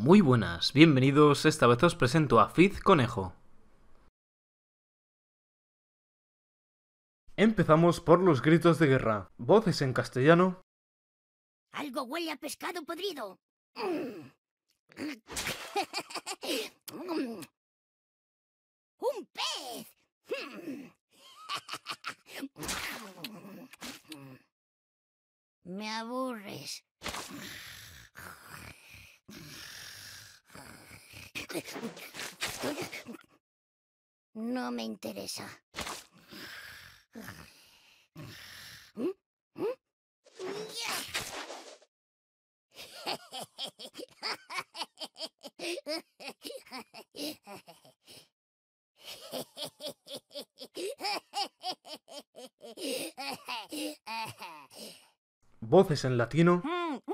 muy buenas, bienvenidos, esta vez os presento a Fizz Conejo. Empezamos por los gritos de guerra, voces en castellano. Algo huele a pescado podrido. Mm. No me interesa. Voces en latino hmm,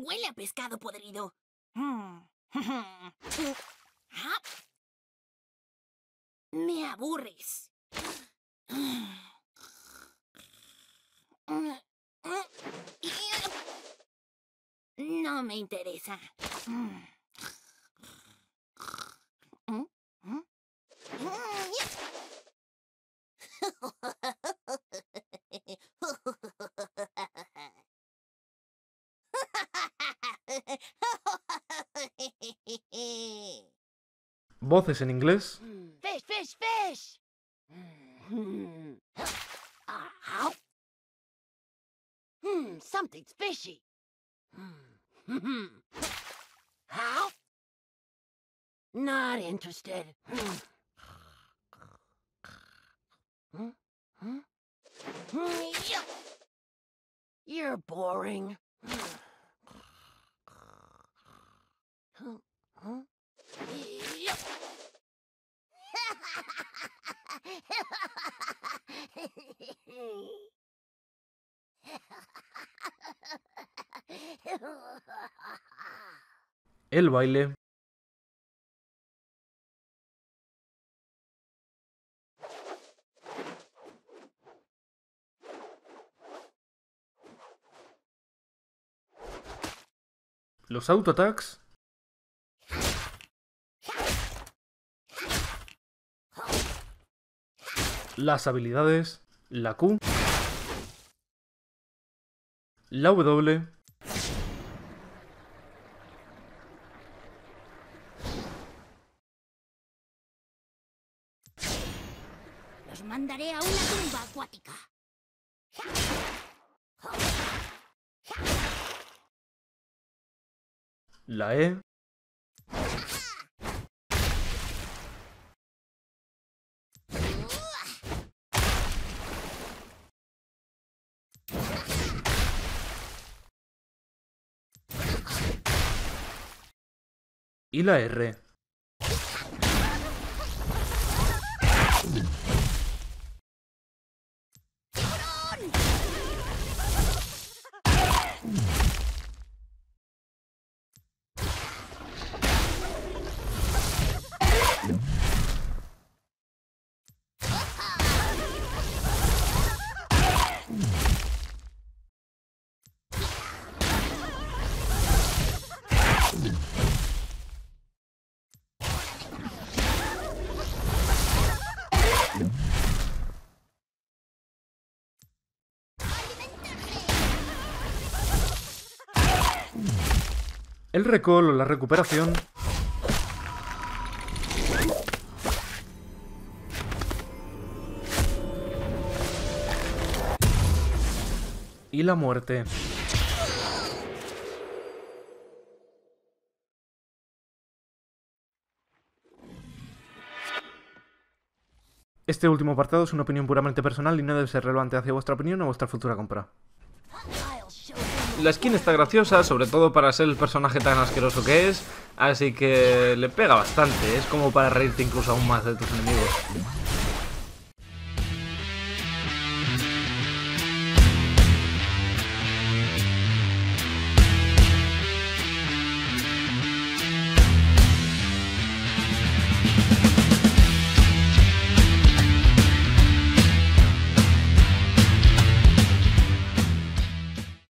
huele a pescado podrido. Mm. Ah. Me aburres. No me interesa. Mm. Voces en inglés. Fish, fish, fish. Hmm, something's fishy. How? Hmm. Not interested. Hmm. You're boring. El baile. Los auto-attacks las habilidades, la Q, la W, Los mandaré a una tumba acuática. La E. Y la R. El recolo, la recuperación y la muerte. Este último apartado es una opinión puramente personal y no debe ser relevante hacia vuestra opinión o vuestra futura compra. La skin está graciosa, sobre todo para ser el personaje tan asqueroso que es, así que le pega bastante, es como para reírte incluso aún más de tus enemigos.